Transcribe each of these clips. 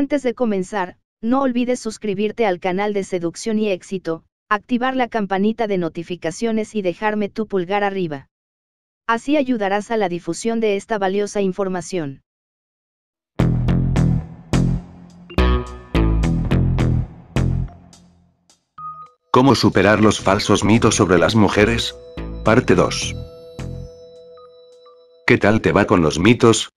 Antes de comenzar, no olvides suscribirte al canal de Seducción y Éxito, activar la campanita de notificaciones y dejarme tu pulgar arriba. Así ayudarás a la difusión de esta valiosa información. ¿Cómo superar los falsos mitos sobre las mujeres? Parte 2. ¿Qué tal te va con los mitos,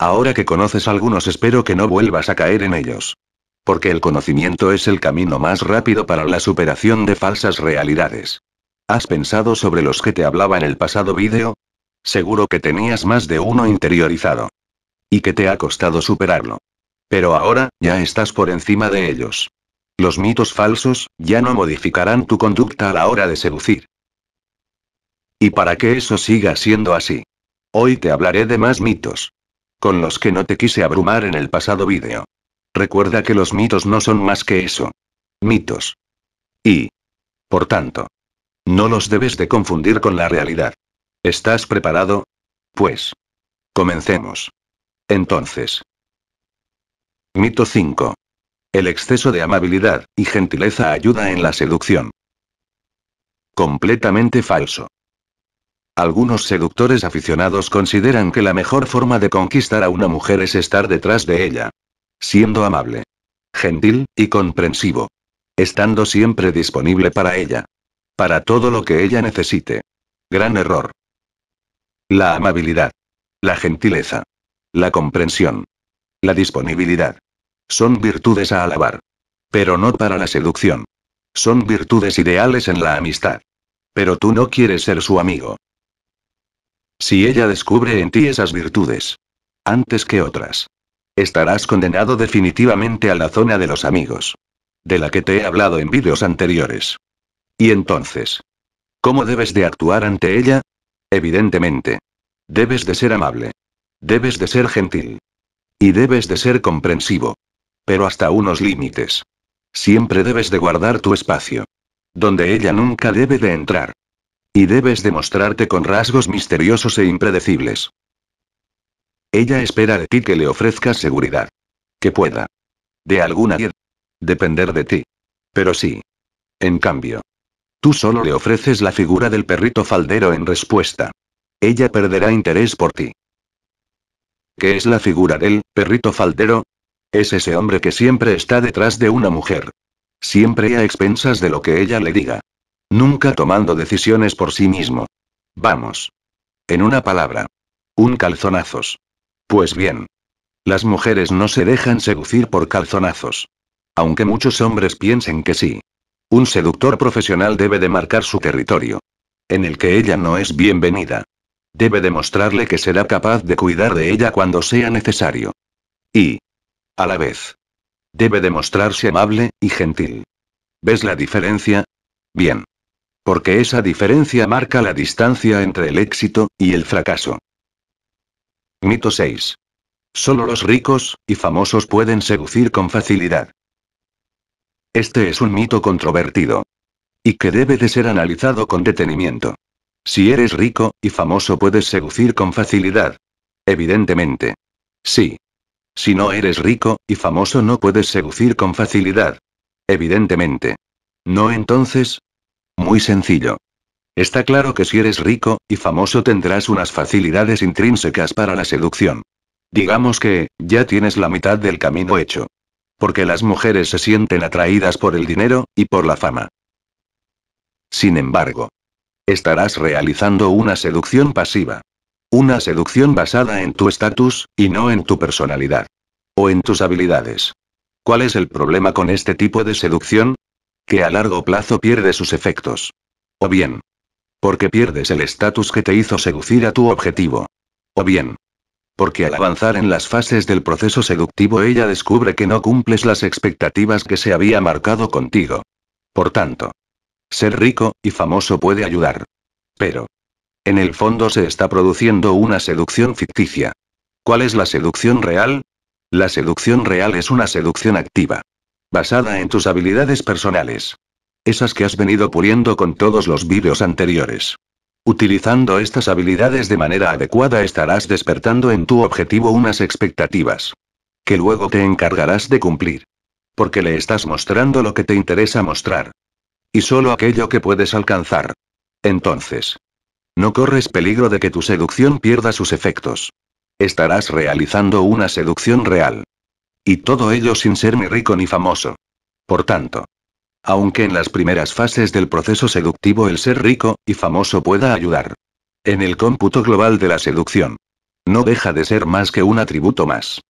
Ahora que conoces algunos espero que no vuelvas a caer en ellos. Porque el conocimiento es el camino más rápido para la superación de falsas realidades. ¿Has pensado sobre los que te hablaba en el pasado vídeo? Seguro que tenías más de uno interiorizado. Y que te ha costado superarlo. Pero ahora, ya estás por encima de ellos. Los mitos falsos, ya no modificarán tu conducta a la hora de seducir. Y para que eso siga siendo así. Hoy te hablaré de más mitos. Con los que no te quise abrumar en el pasado vídeo. Recuerda que los mitos no son más que eso. Mitos. Y. Por tanto. No los debes de confundir con la realidad. ¿Estás preparado? Pues. Comencemos. Entonces. Mito 5. El exceso de amabilidad y gentileza ayuda en la seducción. Completamente falso. Algunos seductores aficionados consideran que la mejor forma de conquistar a una mujer es estar detrás de ella. Siendo amable. Gentil, y comprensivo. Estando siempre disponible para ella. Para todo lo que ella necesite. Gran error. La amabilidad. La gentileza. La comprensión. La disponibilidad. Son virtudes a alabar. Pero no para la seducción. Son virtudes ideales en la amistad. Pero tú no quieres ser su amigo. Si ella descubre en ti esas virtudes. Antes que otras. Estarás condenado definitivamente a la zona de los amigos. De la que te he hablado en vídeos anteriores. Y entonces. ¿Cómo debes de actuar ante ella? Evidentemente. Debes de ser amable. Debes de ser gentil. Y debes de ser comprensivo. Pero hasta unos límites. Siempre debes de guardar tu espacio. Donde ella nunca debe de entrar. Y debes demostrarte con rasgos misteriosos e impredecibles. Ella espera de ti que le ofrezcas seguridad. Que pueda. De alguna manera. Depender de ti. Pero sí. En cambio. Tú solo le ofreces la figura del perrito faldero en respuesta. Ella perderá interés por ti. ¿Qué es la figura del perrito faldero? Es ese hombre que siempre está detrás de una mujer. Siempre a expensas de lo que ella le diga. Nunca tomando decisiones por sí mismo. Vamos. En una palabra. Un calzonazos. Pues bien. Las mujeres no se dejan seducir por calzonazos. Aunque muchos hombres piensen que sí. Un seductor profesional debe de marcar su territorio. En el que ella no es bienvenida. Debe demostrarle que será capaz de cuidar de ella cuando sea necesario. Y. A la vez. Debe demostrarse amable y gentil. ¿Ves la diferencia? Bien. Porque esa diferencia marca la distancia entre el éxito y el fracaso. Mito 6. Solo los ricos y famosos pueden seducir con facilidad. Este es un mito controvertido. Y que debe de ser analizado con detenimiento. Si eres rico y famoso puedes seducir con facilidad. Evidentemente. Sí. Si no eres rico y famoso no puedes seducir con facilidad. Evidentemente. No entonces, muy sencillo. Está claro que si eres rico y famoso tendrás unas facilidades intrínsecas para la seducción. Digamos que, ya tienes la mitad del camino hecho. Porque las mujeres se sienten atraídas por el dinero, y por la fama. Sin embargo, estarás realizando una seducción pasiva. Una seducción basada en tu estatus, y no en tu personalidad. O en tus habilidades. ¿Cuál es el problema con este tipo de seducción? que a largo plazo pierde sus efectos. O bien, porque pierdes el estatus que te hizo seducir a tu objetivo. O bien, porque al avanzar en las fases del proceso seductivo ella descubre que no cumples las expectativas que se había marcado contigo. Por tanto, ser rico y famoso puede ayudar. Pero, en el fondo se está produciendo una seducción ficticia. ¿Cuál es la seducción real? La seducción real es una seducción activa basada en tus habilidades personales. Esas que has venido puliendo con todos los vídeos anteriores. Utilizando estas habilidades de manera adecuada estarás despertando en tu objetivo unas expectativas. Que luego te encargarás de cumplir. Porque le estás mostrando lo que te interesa mostrar. Y solo aquello que puedes alcanzar. Entonces. No corres peligro de que tu seducción pierda sus efectos. Estarás realizando una seducción real. Y todo ello sin ser ni rico ni famoso. Por tanto, aunque en las primeras fases del proceso seductivo el ser rico y famoso pueda ayudar. En el cómputo global de la seducción. No deja de ser más que un atributo más.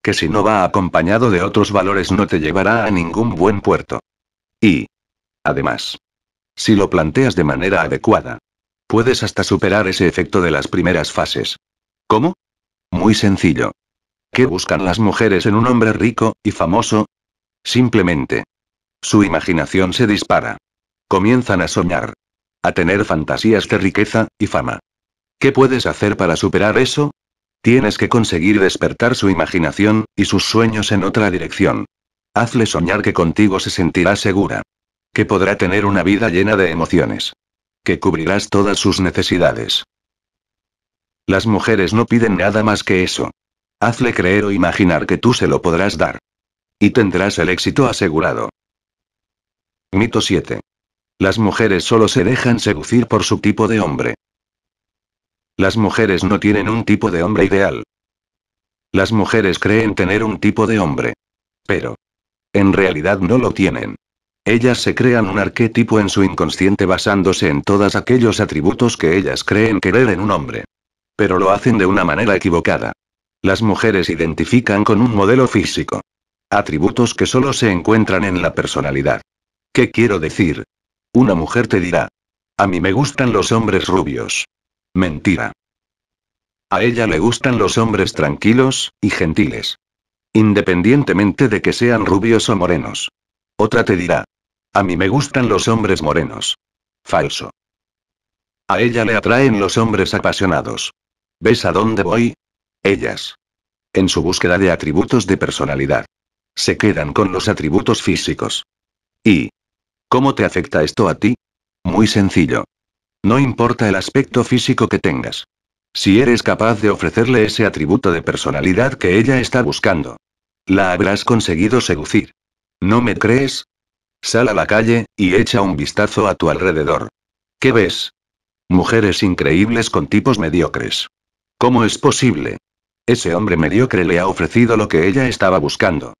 Que si no va acompañado de otros valores no te llevará a ningún buen puerto. Y, además, si lo planteas de manera adecuada, puedes hasta superar ese efecto de las primeras fases. ¿Cómo? Muy sencillo. ¿Qué buscan las mujeres en un hombre rico y famoso? Simplemente. Su imaginación se dispara. Comienzan a soñar. A tener fantasías de riqueza y fama. ¿Qué puedes hacer para superar eso? Tienes que conseguir despertar su imaginación y sus sueños en otra dirección. Hazle soñar que contigo se sentirá segura. Que podrá tener una vida llena de emociones. Que cubrirás todas sus necesidades. Las mujeres no piden nada más que eso. Hazle creer o imaginar que tú se lo podrás dar. Y tendrás el éxito asegurado. Mito 7. Las mujeres solo se dejan seducir por su tipo de hombre. Las mujeres no tienen un tipo de hombre ideal. Las mujeres creen tener un tipo de hombre. Pero. En realidad no lo tienen. Ellas se crean un arquetipo en su inconsciente basándose en todos aquellos atributos que ellas creen querer en un hombre. Pero lo hacen de una manera equivocada. Las mujeres identifican con un modelo físico. Atributos que solo se encuentran en la personalidad. ¿Qué quiero decir? Una mujer te dirá. A mí me gustan los hombres rubios. Mentira. A ella le gustan los hombres tranquilos, y gentiles. Independientemente de que sean rubios o morenos. Otra te dirá. A mí me gustan los hombres morenos. Falso. A ella le atraen los hombres apasionados. ¿Ves a dónde voy? Ellas. En su búsqueda de atributos de personalidad. Se quedan con los atributos físicos. ¿Y cómo te afecta esto a ti? Muy sencillo. No importa el aspecto físico que tengas. Si eres capaz de ofrecerle ese atributo de personalidad que ella está buscando, la habrás conseguido seducir. ¿No me crees? Sal a la calle, y echa un vistazo a tu alrededor. ¿Qué ves? Mujeres increíbles con tipos mediocres. ¿Cómo es posible? Ese hombre mediocre le ha ofrecido lo que ella estaba buscando.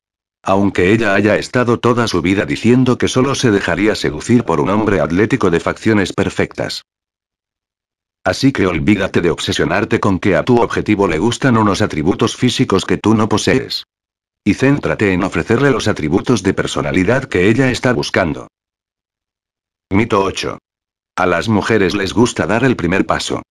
Aunque ella haya estado toda su vida diciendo que solo se dejaría seducir por un hombre atlético de facciones perfectas. Así que olvídate de obsesionarte con que a tu objetivo le gustan unos atributos físicos que tú no posees. Y céntrate en ofrecerle los atributos de personalidad que ella está buscando. Mito 8. A las mujeres les gusta dar el primer paso.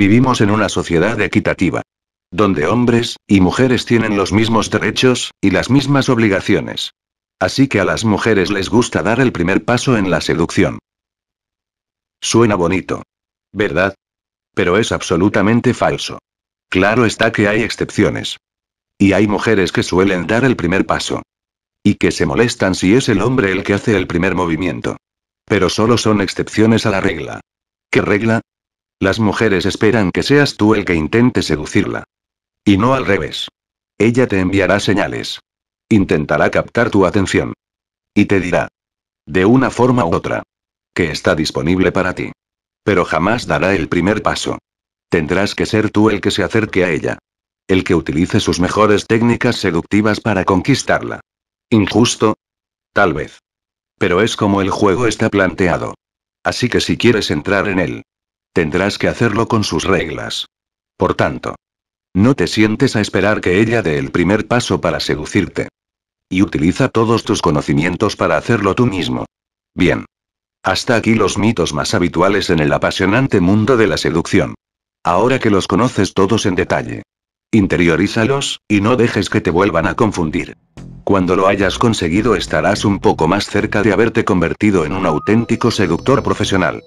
Vivimos en una sociedad equitativa. Donde hombres y mujeres tienen los mismos derechos y las mismas obligaciones. Así que a las mujeres les gusta dar el primer paso en la seducción. Suena bonito. ¿Verdad? Pero es absolutamente falso. Claro está que hay excepciones. Y hay mujeres que suelen dar el primer paso. Y que se molestan si es el hombre el que hace el primer movimiento. Pero solo son excepciones a la regla. ¿Qué regla? Las mujeres esperan que seas tú el que intente seducirla. Y no al revés. Ella te enviará señales. Intentará captar tu atención. Y te dirá. De una forma u otra. Que está disponible para ti. Pero jamás dará el primer paso. Tendrás que ser tú el que se acerque a ella. El que utilice sus mejores técnicas seductivas para conquistarla. ¿Injusto? Tal vez. Pero es como el juego está planteado. Así que si quieres entrar en él, Tendrás que hacerlo con sus reglas. Por tanto, no te sientes a esperar que ella dé el primer paso para seducirte. Y utiliza todos tus conocimientos para hacerlo tú mismo. Bien. Hasta aquí los mitos más habituales en el apasionante mundo de la seducción. Ahora que los conoces todos en detalle, interiorízalos, y no dejes que te vuelvan a confundir. Cuando lo hayas conseguido estarás un poco más cerca de haberte convertido en un auténtico seductor profesional.